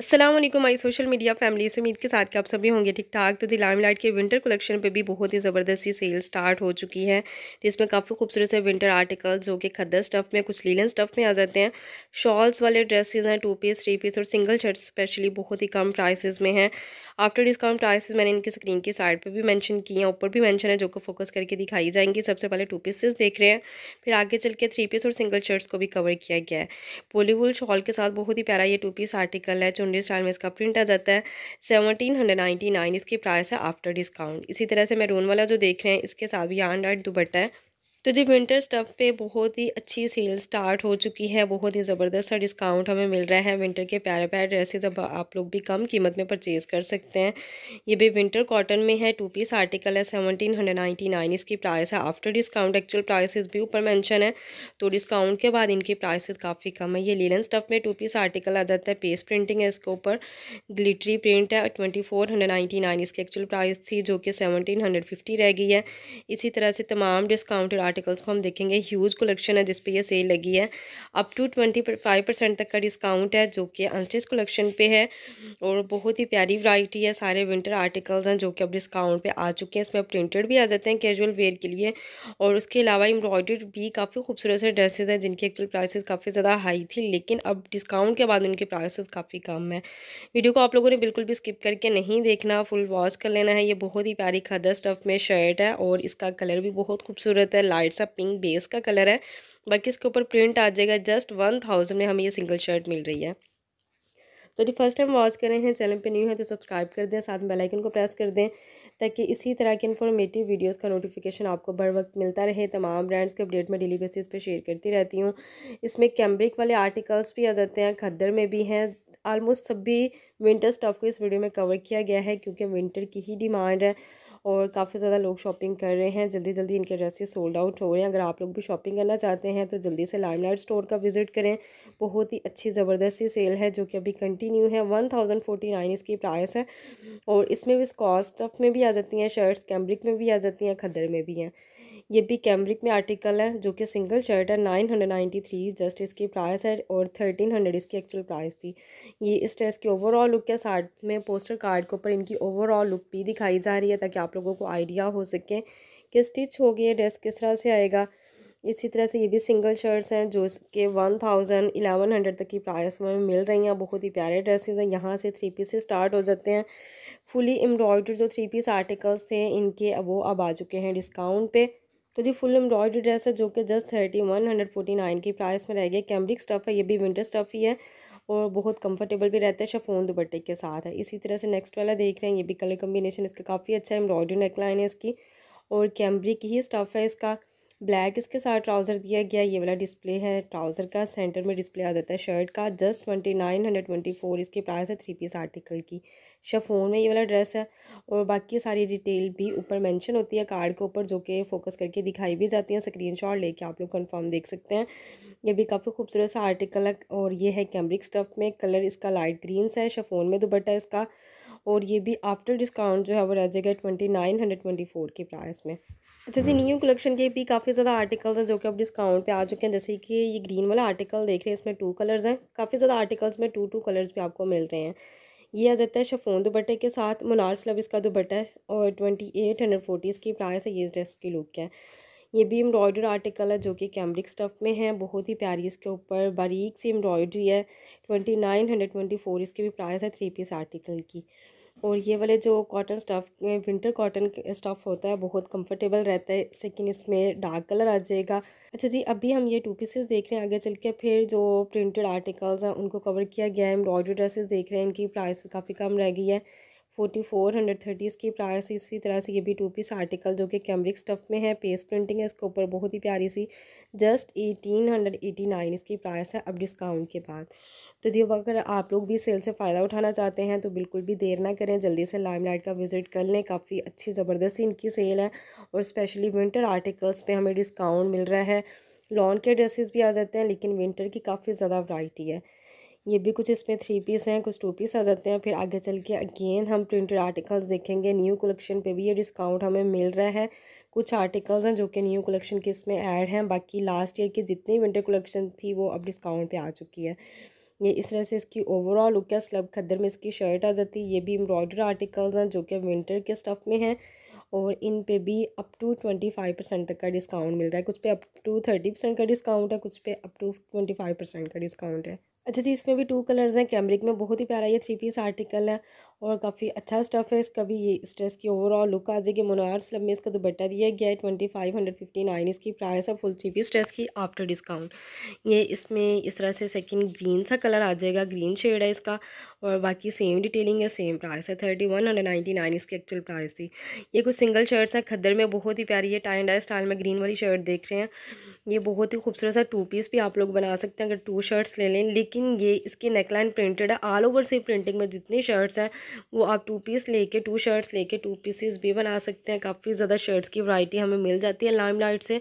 असलम आई social media family से उम्मीद के साथ कि आप सभी होंगे ठीक ठाक तो दी लाइम लाइट के विंटर कलेक्शन पे भी बहुत ही ज़बरदस्ती सेल स्टार्ट हो चुकी है जिसमें काफ़ी खूबसूरत से विंटर आर्टिकल्स जो कि खद्दर स्टफ़ में कुछ लीलन स्टफ़ में आ जाते हैं शॉल्स वाले ड्रेसेस हैं टू पीस थ्री पीस और सिंगल शर्ट स्पेशली बहुत ही कम प्राइसेज में हैं आफ्टर डिस्काउंट प्राइसेस मैंने इनकी स्क्रीन की साइड पर भी मैंशन की हैं ऊपर भी मैंशन है जो कि फोकस करके दिखाई जाएंगी सबसे पहले टू पीसेस देख रहे हैं फिर आगे चल के थ्री पीस और सिंगल शर्ट्स को भी कवर किया गया है पोलीवुल शॉल के साथ बहुत ही प्यारा ये टू पीस आर्टिकल है जो चुनरी स्टाइल में इसका प्रिंट आ जाता है सेवनटीन हंड्रेड नाइन्टी नाइन इसकी प्राइस है आफ्टर डिस्काउंट इसी तरह से मैरून वाला जो देख रहे हैं इसके साथ भी आन डाइट है तो जी विंटर स्टफ़ पे बहुत ही अच्छी सेल स्टार्ट हो चुकी है बहुत ही ज़बरदस्त सा डिस्काउंट हमें मिल रहा है विंटर के प्यारे प्यारे ड्रेसेस अब आप लोग भी कम कीमत में परचेज़ कर सकते हैं ये भी विंटर कॉटन में है टू पीस आर्टिकल है सेवनटीन हंड्रेड नाइन्टी नाइन इसकी प्राइस है आफ्टर डिस्काउंट एक्चुअल प्राइसिस भी ऊपर मैंशन है तो डिस्काउंट के बाद इनकी प्राइसेज काफ़ी कम है ये लिनन स्टफ़ में टू पीस आर्टिकल आ जाता है पेस प्रिंटिंग है इसके ऊपर ग्लिटरी प्रिंट है twenty four hundred ninety nine इसकी एक्चुअल प्राइस थी जो कि सेवनटीन हंड्रेड फिफ्टी रह गई है इसी तरह से तमाम डिस्काउंटेड आर्टिकल्स को हम देखेंगे ह्यूज कलेक्शन है जिसपे ये सेल लगी है up to twenty five percent तक का डिस्काउंट है जो कि अनस्टिच कलेक्शन पे है और बहुत ही प्यारी वैरायटी है सारे विंटर आर्टिकल्स हैं जो कि अब डिस्काउंट पर आ चुके हैं इसमें प्रिंटेड भी आ जाते हैं कैजुअल वेयर के लिए और उसके अलावा एम्ब्रॉयडर्ड भी काफ़ी खूबसूरत से ड्रेसेज हैं जिनकी एक्चुअल प्राइसेज काफ़ी ज़्यादा हाई थी लेकिन अब डिस्काउंट के बाद उनके प्राइसेज काफ़ी कम है वीडियो को आप लोगों ने बिल्कुल भी स्किप करके नहीं देखना फुल वॉच कर लेना है ये बहुत ही प्यारी खदर स्टफ़ में शर्ट है और इसका कलर भी बहुत खूबसूरत है लाइट सा पिंक बेस का कलर है बाकी इसके ऊपर प्रिंट आ जाएगा जस्ट वन थाउजेंड में हमें ये सिंगल शर्ट मिल रही है तो यदि फर्स्ट टाइम वॉच करें हैं चैनल पे न्यू है तो सब्सक्राइब कर दें साथ में बेल आइकन को प्रेस कर दें ताकि इसी तरह के इन्फॉर्मेटिव वीडियोस का नोटिफिकेशन आपको बर वक्त मिलता रहे तमाम ब्रांड्स के अपडेट में डेली बेसिस पे शेयर करती रहती हूँ इसमें कैम्ब्रिक वाले आर्टिकल्स भी आ जाते हैं खद्दर में भी हैं आलमोस्ट सभी विंटर स्टफ़ को इस वीडियो में कवर किया गया है क्योंकि विंटर की ही डिमांड है और काफ़ी ज़्यादा लोग शॉपिंग कर रहे हैं जल्दी जल्दी इनके ड्रेसेस सोल्ड आउट हो रहे हैं अगर आप लोग भी शॉपिंग करना चाहते हैं तो जल्दी से लाइट स्टोर का विज़िट करें बहुत ही अच्छी ज़बरदस्ती सेल है जो कि अभी कंटिन्यू है वन थाउजेंड फोर्टी नाइन इसकी प्राइस है और इसमें भी कॉस्ट ऑफ में भी आ जाती हैं शर्ट्स कैम्ब्रिक में भी आ जाती हैं खदर में भी हैं ये भी कैम्ब्रिक में आर्टिकल है जो कि सिंगल शर्ट है nine hundred ninety three just इसकी प्राइस है और थर्टीन हंड्रेड इसकी एक्चुअल प्राइस थी ये इस ड्रेस की ओवरऑल लुक के साथ में पोस्टर कार्ड के ऊपर इनकी ओवरऑल लुक भी दिखाई जा रही है ताकि आप लोगों को आइडिया हो सके कि स्टिच हो गई ड्रेस किस तरह से आएगा इसी तरह से ये भी सिंगल शर्ट्स हैं जो के वन थाउजेंड इलेवन हंड्रेड तक की प्राइस में मिल रही हैं बहुत ही प्यारे ड्रेसेस हैं यहाँ से थ्री पीस स्टार्ट हो जाते हैं फुली एम्ब्रॉयडर्ड जो थ्री पीस आर्टिकल्स थे इनके वो अब आ चुके हैं डिस्काउंट पे तो जी फुल एम्ब्रॉयडरी ड्रेस है जो कि just thirty one hundred forty nine की प्राइस में रहेगी कैम्ब्रिक स्टफ़ है ये भी विंटर स्टफ़ ही है और बहुत कंफर्टेबल भी रहता है शफोन दुपट्टे के साथ है इसी तरह से नेक्स्ट वाला देख रहे हैं ये भी कलर कम्बिनेशन इसका काफ़ी अच्छा है एम्ब्रॉयडरी नेकलाइन है इसकी और कैम्ब्रिक ही स्टफ़ है इसका ब्लैक इसके साथ ट्राउज़र दिया गया ये वाला डिस्प्ले है ट्राउज़र का सेंटर में डिस्प्ले आ जाता है शर्ट का just twenty nine hundred twenty four इसकी प्राइस है थ्री पीस आर्टिकल की शफोन में ये वाला ड्रेस है और बाकी सारी डिटेल भी ऊपर मेंशन होती है कार्ड के ऊपर जो कि फोकस करके दिखाई भी जाती है स्क्रीन शॉट लेके आप लोग कन्फर्म देख सकते हैं ये भी काफ़ी खूबसूरत सा आर्टिकल है और ये है कैमरिक स्टफ़ में कलर इसका लाइट ग्रीन सा है शफोन में दुपट्टा इसका और ये भी आफ्टर डिस्काउंट जो है वो रह जाएगा twenty nine hundred twenty four के प्राइस में जैसे न्यू कलेक्शन के भी काफ़ी ज़्यादा आर्टिकल्स हैं जो कि अब डिस्काउंट पे आ चुके हैं जैसे कि ये ग्रीन वाला आर्टिकल देख रहे हैं इसमें टू कलर्स हैं काफ़ी ज़्यादा आर्टिकल्स में टू टू कलर्स भी आपको मिल रहे हैं ये आ जाता है शफोन दुपट्टे के साथ मनार्स लब इसका दुपट्टा है और ट्वेंटी एट हंड्रेड फोर्टी इसकी प्राइस है ये इस ड्रेस की लुक है ये भी एम्ब्रॉयडर्ड आर्टिकल है जो कि कैमरिक स्टफ़ में है बहुत ही प्यारी इसके ऊपर बारीक सी एम्ब्रॉयडरी है twenty nine hundred twenty four इसकी भी प्राइस है थ्री पीस आर्टिकल की और ये वाले जो cotton stuff winter cotton stuff होता है बहुत कंफर्टेबल रहता है सेकिन इसमें डार्क कलर आ जाएगा अच्छा जी अभी हम ये टू पीसेस देख रहे हैं आगे चल के फिर जो प्रिंटेड आर्टिकल्स हैं उनको कवर किया गया है एम्ब्रॉयडरी ड्रेसेस देख रहे हैं इनकी प्राइस काफ़ी कम रह गई है फोर्टी फोर हंड्रेड थर्टी इसकी प्राइस इसी तरह से ये भी टू पीस आर्टिकल जो कि कैमरिक स्टफ़ में है पेस प्रिंटिंग है इसके ऊपर बहुत ही प्यारी सी just eighteen hundred eighty nine इसकी प्राइस है अब डिस्काउंट के बाद तो जी अगर आप लोग भी सेल से फ़ायदा उठाना चाहते हैं तो बिल्कुल भी देर ना करें जल्दी से लाइमलाइट का विज़िट कर लें काफ़ी अच्छी ज़बरदस्ती इनकी सेल है और स्पेशली विंटर आर्टिकल्स पर हमें डिस्काउंट मिल रहा है लॉन के ड्रेसेस भी आ जाते हैं लेकिन विंटर की काफ़ी ज़्यादा वैरायटी है ये भी कुछ इसमें थ्री पीस हैं कुछ टू पीस आ जाते हैं फिर आगे चल के अगेन हम प्रिंटेड आर्टिकल्स देखेंगे न्यू कलेक्शन पे भी ये डिस्काउंट हमें मिल रहा है कुछ आर्टिकल्स हैं जो कि न्यू कलेक्शन के इसमें ऐड हैं बाकी लास्ट ईयर की जितनी विंटर कलेक्शन थी वो अब डिस्काउंट पर आ चुकी है ये इस तरह से इसकी ओवरऑल लुक है स्लब खद्दर में इसकी शर्ट आ जाती है ये भी एम्ब्रॉयडर आर्टिकल्स हैं जो कि विंटर के स्टफ़ में हैं और इन पे भी up to twenty five percent तक का डिस्काउंट मिल रहा है कुछ पे अप टू थर्टी परसेंट का डिस्काउंट है कुछ पे up to twenty five percent का डिस्काउंट है अच्छा जी इसमें भी टू कलर्स हैं कैमरिक में बहुत ही प्यारा ये थ्री पीस आर्टिकल है और काफ़ी अच्छा स्टफ़ है इसका भी ये स्ट्रेस की ओवरऑल लुक आ जाएगी मोनार स्लब में इसका दुपट्टा दिया गया है twenty five hundred fifty nine इसकी प्राइस है फुल थ्री पीस ड्रेस की आफ्टर डिस्काउंट ये इसमें इस तरह से सेकंड ग्रीन सा कलर आ जाएगा ग्रीन शेड है इसका और बाकी सेम डिटेलिंग है सेम प्राइस है thirty one hundred ninety nine इसकी एक्चुअल प्राइस थी ये कुछ सिंगल शर्ट्स हैं खद्दर में बहुत ही प्यारी है टाइंड डाई स्टाइल में ग्रीन वाली शर्ट देख रहे हैं ये बहुत ही खूबसूरत सा टू पीस भी आप लोग बना सकते हैं अगर टू शर्ट्स ले लें लेकिन ये इसकी नेकलाइन प्रिंटेड है ऑल ओवर से प्रिंटिंग में जितनी शर्ट्स हैं वो आप टू पीस लेके टू शर्ट्स लेके टू पीसेस भी बना सकते हैं काफ़ी ज़्यादा शर्ट्स की वैरायटी हमें मिल जाती है लाइमलाइट से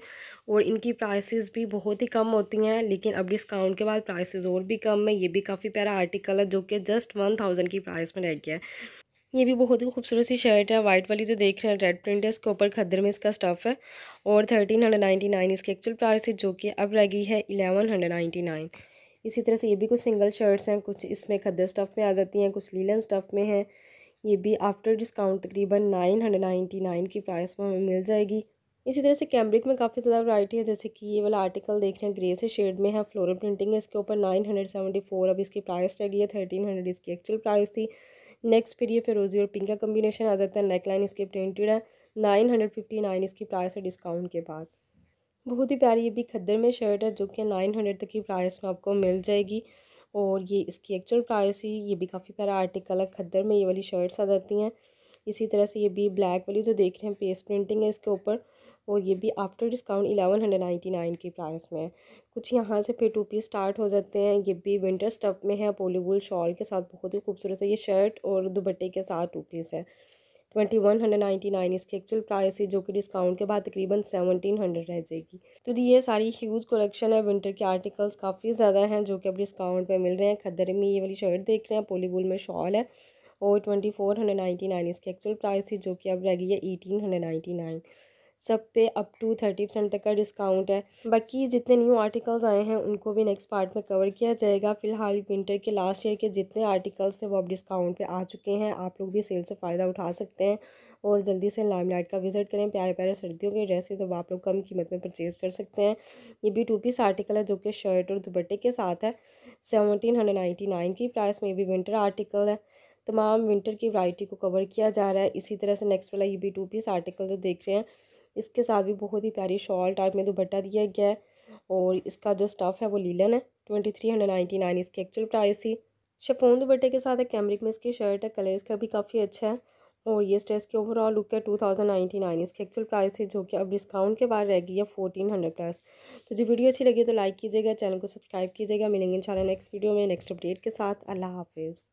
और इनकी प्राइसेस भी बहुत ही कम होती हैं लेकिन अब डिस्काउंट के बाद प्राइसेस और भी कम है ये भी काफ़ी प्यारा आर्टिकल है जो कि जस्ट वन थाउजेंड की प्राइस में रह गया है ये भी बहुत ही खूबसूरत सी शर्ट है वाइट वाली जो देख रहे हैं रेड प्रिंट है इसके ऊपर खद्दर में इसका स्टफ़ है और थर्टीन हंड्रेड नाइन्टी नाइन इसकी एक्चुअल प्राइस है जो कि अब रह गई है इलेवन हंड्रेड नाइन्टी नाइन इसी तरह से ये भी कुछ सिंगल शर्ट्स हैं कुछ इसमें खद्दर स्टफ़ में आ जाती हैं कुछ लीलन स्टफ़ में हैं ये भी आफ्टर डिस्काउंट तकरीबन नाइन हंड्रेड नाइन्टी नाइन की प्राइस में हमें मिल जाएगी इसी तरह से कैमरिक में काफ़ी ज़्यादा वराइटी है जैसे कि ये वाला आर्टिकल देख रहे हैं ग्रे से शेड में है फ्लोरल प्रिंटिंग है इसके ऊपर नाइन हंड्रेड सेवेंटी फोर अब इसकी प्राइस रह गई है थर्टीन हंड्रेड इसकी एक्चुअल प्राइस थी नेक्स्ट फिर ये फिरोजी और पिंक का कम्बिनेशन आ जाता है नेकलाइन इसके प्रिंटेड है नाइन हंड्रेड फिफ्टी नाइन इसकी प्राइस है डिस्काउंट के बाद बहुत ही प्यारी ये भी खद्दर में शर्ट है जो कि नाइन हंड्रेड तक की प्राइस में आपको मिल जाएगी और ये इसकी एक्चुअल प्राइस ही ये भी काफ़ी प्यारा आर्टिकल है खद्दर में ये वाली शर्ट्स आ जाती हैं इसी तरह से ये भी ब्लैक वाली जो देख रहे हैं पेस प्रिंटिंग है इसके ऊपर और ये भी after discount eleven hundred ninety nine की प्राइस में है कुछ यहाँ से फिर टू पीस स्टार्ट हो जाते हैं ये भी विंटर स्टफ में है पोलीवुल शॉल के साथ बहुत ही खूबसूरत है ये शर्ट और दुपट्टे के साथ टू पीस है twenty one hundred ninety nine इसकी एक्चुअल प्राइस है जो कि डिस्काउंट के बाद तकरीबन सेवनटीन हंड्रेड रह जाएगी तो ये सारी ह्यूज कलेक्शन है विंटर के आर्टिकल्स काफ़ी ज़्यादा हैं जो कि अब डिस्काउंट पर मिल रहे हैं खद्दर में ये वाली शर्ट देख रहे हैं पोलीबुल में शॉल है और twenty four hundred ninety nine इसकी एक्चुअल प्राइस थी जो कि अब रह गई है एटीन हंड्रेड नाइन्टी नाइन सब पे अप टू थर्टी परसेंट तक का डिस्काउंट है बाकी जितने न्यू आर्टिकल्स आए हैं उनको भी नेक्स्ट पार्ट में कवर किया जाएगा फिलहाल विंटर के लास्ट ईयर के जितने आर्टिकल्स थे वो अब डिस्काउंट पे आ चुके हैं आप लोग भी सेल से फ़ायदा उठा सकते हैं और जल्दी से लाइट का विजिट करें प्यारे प्यारे सर्दियों के ड्रेसेस तो आप लोग कम कीमत में परचेज़ कर सकते हैं ये भी टू पीस आर्टिकल है जो कि शर्ट और दुपट्टे के साथ है सेवनटीन हंड्रेड नाइन्टी नाइन की प्राइस में भी विंटर आर्टिकल है तमाम विंटर की वैरायटी को कवर किया जा रहा है इसी तरह से नेक्स्ट वाला ये भी टू पीस आर्टिकल जो देख रहे हैं इसके साथ भी बहुत ही प्यारी शॉल टाइप में दुपट्टा दिया गया है और इसका जो स्टफ़ है वो लीलन है twenty three hundred ninety nine इसकी एक्चुअल प्राइस थी शफोन दुपट्टे के साथ एक कैमरिक में इसकी शर्ट है कलर इसका भी काफ़ी अच्छा है और ये स्ट्रेस की ओवरऑल लुक है टू थाउजेंड नाइन्टी नाइन इसकी एक्चुअल प्राइस थी जो कि अब डिस्काउंट के बाद रह गई है फोर्टीन हंड्रेड प्लस तो जो वीडियो अच्छी लगी तो लाइक कीजिएगा चैनल को सब्सक्राइब कीजिएगा मिलेंगे इंशाल्लाह नेक्स्ट वीडियो में नेक्स्ट अपडेट के साथ अल्लाह हाफिज़